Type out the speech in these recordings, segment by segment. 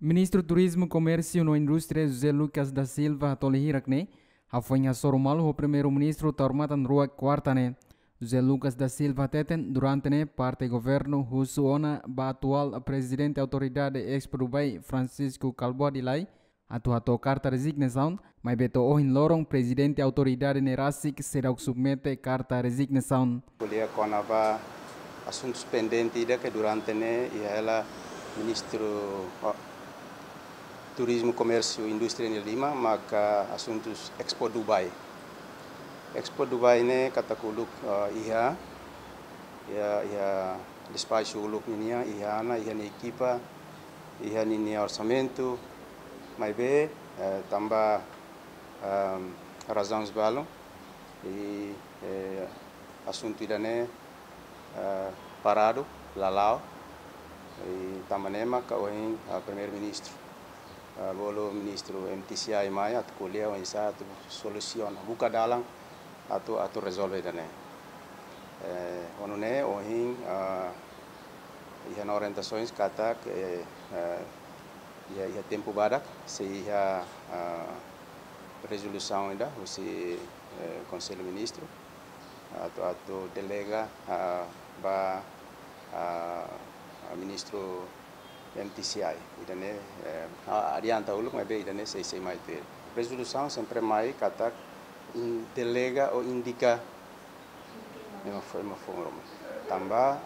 Ministro Turismo, Comércio e Indústria José Lucas da Silva Tolihirakne, afonha sormal o primeiro-ministro Tarmatan Rua Quartane. José Lucas da Silva Teten, durante ne parte governo Husuona, ba atual presidente autoridade ex-Uruguai Francisco Calvo Adilai, atu carta resignação, mas beto ohin lorong presidente autoridade nerasik será o submete carta resignação. Podia a assuntos pendentes que durante ne e ela ministro oh, Turismo, Comércio, Indústria em lima maka assuntos Expo Dubai. Expo Dubai é né, kata kuluk uh, ah, iha ya iha despacho uluk ninia iha na iha equipa iha ninia orçamento mai be uh, um, razões balo e eh, assunto idane né, uh, ah, parado lalau e também ka né, o ah, primeiro ministro o ministro MTCI maya at kulia o isa at solution buka dalang atu eh, o resolve é o onune ohin eh, ihan orientações katak que, eh, ia ia tempo badak se a resolução ainda o se conselho ministro atu atu delega ba a ministro MTCI. Irene, eh, arianta uluk mebe irene sei sei mai te Resolução sempre mai kata delega ou indica uma forma forma. Tamba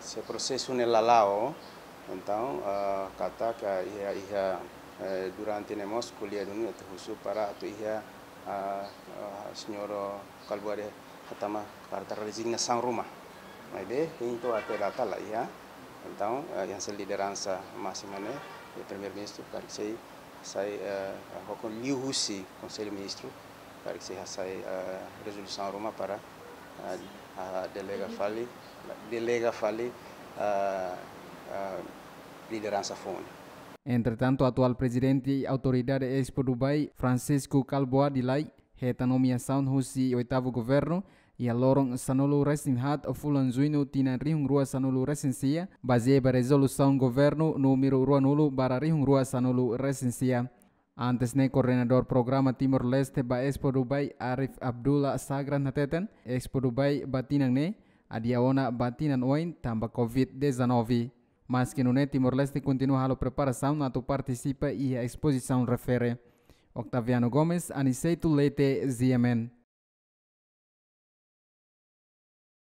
se processo nela lao, então kata que ia ia eh, durante nemos kuliah dulu terhusu para atau ia senhor kalbuare hatama karta resignação mas Mebe, então até data lá, ia. Então, eh, essa liderança máxima, né, o primeiro-ministro, para que sei sai eh, com Liu Husi, conselho ministro, para que se eh, a resolução Roma para a delega fale, delega fale liderança fone. Entretanto, o atual presidente e autoridade Expo Dubai, Francisco Calboa Dilai, reta nomeação Husi oitavo governo, ia ya lorong hat resinhat fulanzuino tina rihung rua sanulu resinsia baseia resolução governo rua ruanulu bara rihung rua sanulu resinsia Antes ne coordenador programa Timor Leste ba Expo Dubai Arif Abdullah Sagran Hateten Expo Dubai batinang ne adiaona batinan oin tamba COVID-19. Mas que ne Timor Leste continua a preparação na tu participa e a refere. Octaviano Gomez Aniceto Leite, Ziemen.